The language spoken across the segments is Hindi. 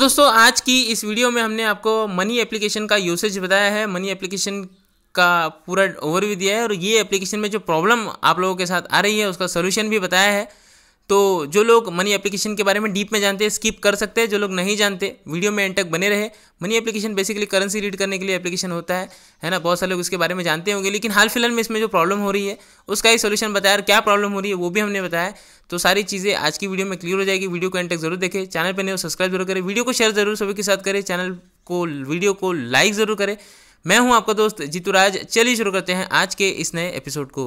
दोस्तों आज की इस वीडियो में हमने आपको मनी एप्लीकेशन का यूसेज बताया है मनी एप्लीकेशन का पूरा ओवरव्यू दिया है और ये एप्लीकेशन में जो प्रॉब्लम आप लोगों के साथ आ रही है उसका सोल्यूशन भी बताया है तो जो लोग मनी एप्लीकेशन के बारे में डीप में जानते हैं स्किप कर सकते हैं जो लोग नहीं जानते वीडियो में एंटक बने रहे money application basically currency read करने के लिए एप्लीकेशन होता है है ना बहुत सारे लोग इसके बारे में जानते होंगे लेकिन हाल फिलहाल में इसमें जो प्रॉब्लम हो रही है उसका ही सोल्यूशन बताया और क्या प्रॉब्लम हो रही है वो भी हमने बताया तो सारी चीज़ें आज की वीडियो में क्लियर हो जाएगी वीडियो को एंटक जरूर देखें चैनल पर नहीं हो सब्सक्राइब जरूर करें वीडियो को शेयर जरूर सभी के साथ करें चैनल को वीडियो को लाइक ज़रूर करें मैं हूं आपका दोस्त जीतूराज चलिए शुरू करते हैं आज के इस नए एपिसोड को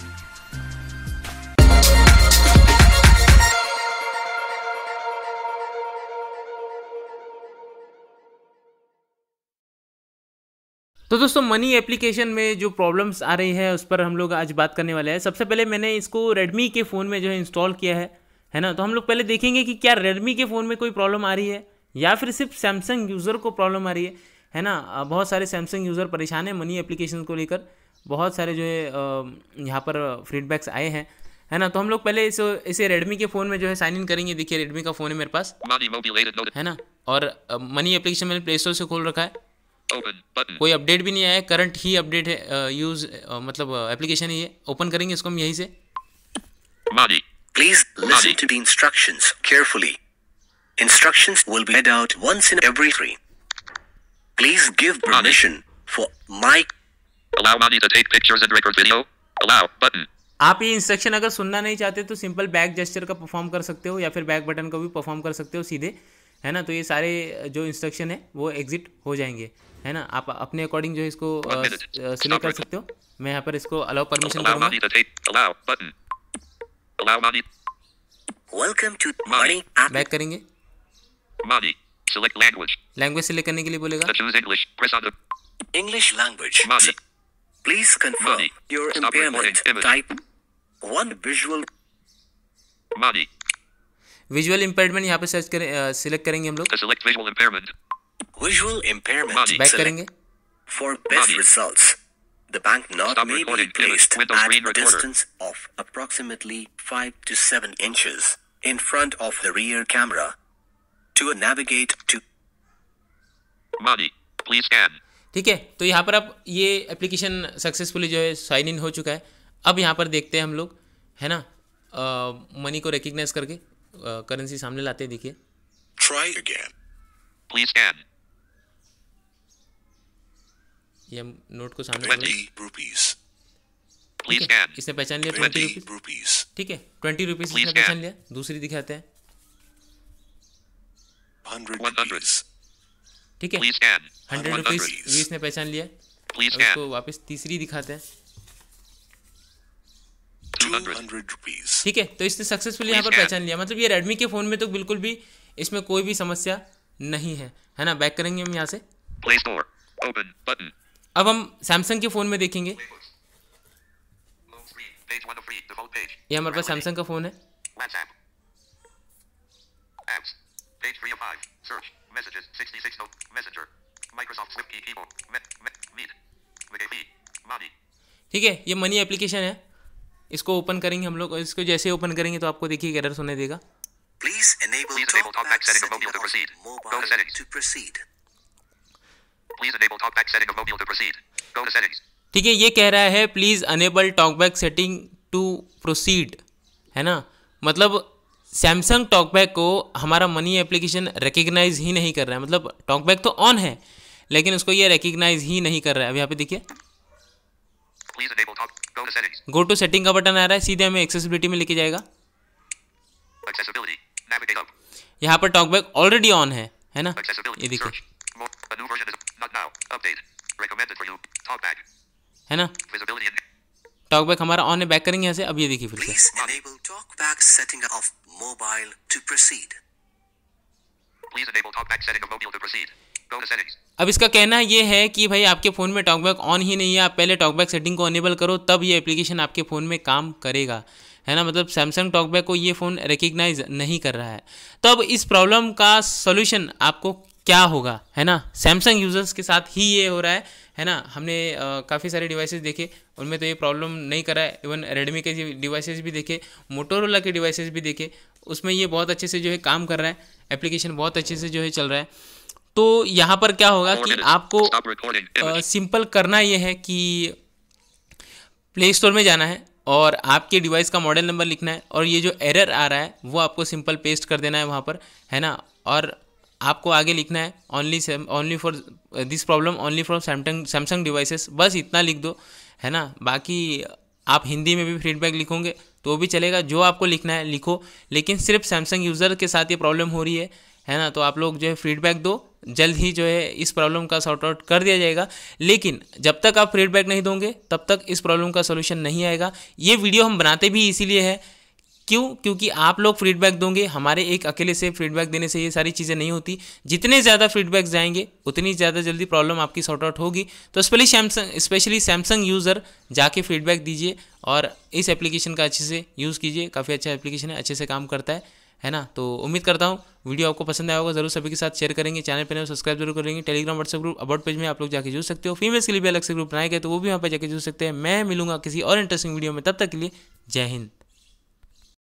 तो दोस्तों मनी एप्लीकेशन में जो प्रॉब्लम्स आ रही है उस पर हम लोग आज बात करने वाले हैं सबसे पहले मैंने इसको रेडमी के फ़ोन में जो है इंस्टॉल किया है है ना तो हम लोग पहले देखेंगे कि क्या रेडमी के फ़ोन में कोई प्रॉब्लम आ रही है या फिर सिर्फ सैमसंग यूज़र को प्रॉब्लम आ रही है है ना बहुत सारे सैमसंग यूज़र परेशान हैं मनी एप्लीकेशन को लेकर बहुत सारे जो है यहाँ पर फीडबैक्स आए हैं है ना तो हम लोग पहले इसे इसे रेडमी के फ़ोन में जो है साइन इन करेंगे देखिए रेडमी का फ़ोन है मेरे पास है ना और मनी एप्लीकेशन मैंने प्ले स्टोर से खोल रखा है ओपन बटन कोई अपडेट भी नहीं आया करंट ही अपडेट है यूज मतलब एप्लीकेशन ही है ओपन करेंगे इसको हम यहीं से माजी please listen to the instructions carefully instructions will be out once in every three please give permission for mic allow माजी to take pictures and record video allow button आप ये इंस्ट्रक्शन अगर सुनना नहीं चाहते तो सिंपल बैक जेस्चर का परफॉर्म कर सकते हो या फिर बैक बटन का भी परफॉर्म कर सकते हो सीधे है ना तो ये सारे जो इंस्ट्रक्शन है वो एग्जिट हो जाएंगे है ना आप अपने अकॉर्डिंग जो है इसको सिलेक्ट कर सकते हो मैं यहाँ पर इसको अलाउ परमिशन करूँगा बैक करेंगे लैंग्वेज सिलेक्ट करने के लिए बोलेगा English language. Money. Please confirm Money. your Stop impairment type. One visual. Money. Visual impairment यहाँ पे सर्च करें सिलेक्ट करेंगे हम लोग विजुअल impairment. बैक करेंगे For best results, the bank not Stop may be placed at a distance of approximately 5 to 7 inches in front of the rear camera to navigate to body. Please scan. ठीक है तो यहाँ पर आप ये एप्लीकेशन सक्सेसफुली जो है साइन इन हो चुका है अब यहाँ पर देखते हैं हम लोग है ना मनी को रिकग्नाइज करके करेंसी सामने लाते हैं देखिए ट्राई अगेन प्लीज स्कैन ये हम नोट को सामने इसने पहचान लिया ट्वेंटी रुपीज ठीक है ट्वेंटी रुपीज इसने पहचान लिया दूसरी दिखाते हैं ठीक है हंड्रेड रुपीज भी इसने पहचान लिया उसको वापस तीसरी दिखाते हैं ठीक है तो इसने सक्सेसफुली यहाँ पर पहचान लिया मतलब ये रेडमी के फ़ोन में तो बिल्कुल भी इसमें कोई भी समस्या नहीं है है ना बैक करेंगे हम यहाँ से अब हम सैमसंग के फ़ोन में देखेंगे ये हमारे पास सैमसंग का फ़ोन है ठीक है ये मनी एप्लीकेशन है इसको ओपन करेंगे हम लोग इसको जैसे ओपन करेंगे तो आपको देखिए एरर होने देगा please enable Please enable talkback setting of mobile to Please enable talkback setting of mobile to proceed. Go to settings. ठीक है ये कह रहा है please enable talkback setting to proceed है ना मतलब सैमसंग टॉकबैक को हमारा मनी एप्लीकेशन रिकग्नाइज ही नहीं कर रहा है मतलब टॉकबैक तो ऑन है लेकिन उसको ये रिकग्नाइज ही नहीं कर रहा है अब यहाँ पे देखिए गो टू सेटिंग का बटन आ रहा है सीधे हमें एक्सेसिबिलिटी में लेके जाएगा यहाँ पर टॉकबैक ऑलरेडी ऑन है है ना ये देखिए है ना टॉक बैक हमारा ऑन है बैक करेंगे से अब ये देखिए फिर से अब इसका कहना ये है कि भाई आपके फ़ोन में टॉकबैक ऑन ही नहीं है आप पहले टॉकबैक सेटिंग को अनेबल करो तब ये एप्लीकेशन आपके फ़ोन में काम करेगा है ना मतलब सैमसंग टॉकबैक को ये फ़ोन रिकग्नाइज नहीं कर रहा है तो अब इस प्रॉब्लम का सोल्यूशन आपको क्या होगा है ना सैमसंग यूज़र्स के साथ ही ये हो रहा है है ना हमने काफ़ी सारे डिवाइसेस देखे उनमें तो ये प्रॉब्लम नहीं करा है इवन रेडमी के डिवाइसेस भी देखे मोटोरोला के डिवाइसेस भी देखे उसमें ये बहुत अच्छे से जो है काम कर रहा है एप्लीकेशन बहुत अच्छे से जो है चल रहा है तो यहाँ पर क्या होगा कि आपको सिंपल करना ये है कि प्ले स्टोर में जाना है और आपके डिवाइस का मॉडल नंबर लिखना है और ये जो एरर आ रहा है वो आपको सिंपल पेस्ट कर देना है वहाँ पर है ना और आपको आगे लिखना है only only for this problem only for Samsung Samsung devices बस इतना लिख दो है ना बाकी आप हिंदी में भी फीडबैक लिखोगे तो भी चलेगा जो आपको लिखना है लिखो लेकिन सिर्फ सैमसंग यूज़र के साथ ये प्रॉब्लम हो रही है है ना तो आप लोग जो है फीडबैक दो जल्द ही जो है इस प्रॉब्लम का सॉर्ट आउट कर दिया जाएगा लेकिन जब तक आप फीडबैक नहीं दोगे तब तक इस प्रॉब्लम का सोल्यूशन नहीं आएगा ये वीडियो हम बनाते भी इसीलिए है क्यों क्योंकि आप लोग फीडबैक दोगे हमारे एक अकेले से फीडबैक देने से ये सारी चीज़ें नहीं होती जितने ज़्यादा फीडबैक जाएंगे उतनी ज़्यादा जल्दी प्रॉब्लम आपकी सॉर्ट आउट होगी तो specially Samsung specially Samsung user जाके फीडबैक दीजिए और इस एप्लीकेशन का अच्छे से यूज़ कीजिए काफ़ी अच्छा एप्लीकेशन है अच्छे से काम करता है है ना तो उम्मीद करता हूँ वीडियो आपको पसंद आया होगा जरूर सभी के साथ शेयर करेंगे चैनल पर सब्सक्राइब जरूर करेंगे Telegram WhatsApp group about page में आप लोग जाके जुड़ सकते हो फीमेल्स के लिए भी अलग से ग्रुप बनाए गए तो वो भी वहाँ पर जाकर जुड़ सकते हैं मैं मिलूंगा किसी और इंटरेस्टिंग वीडियो में तब तक के लिए जय हिंद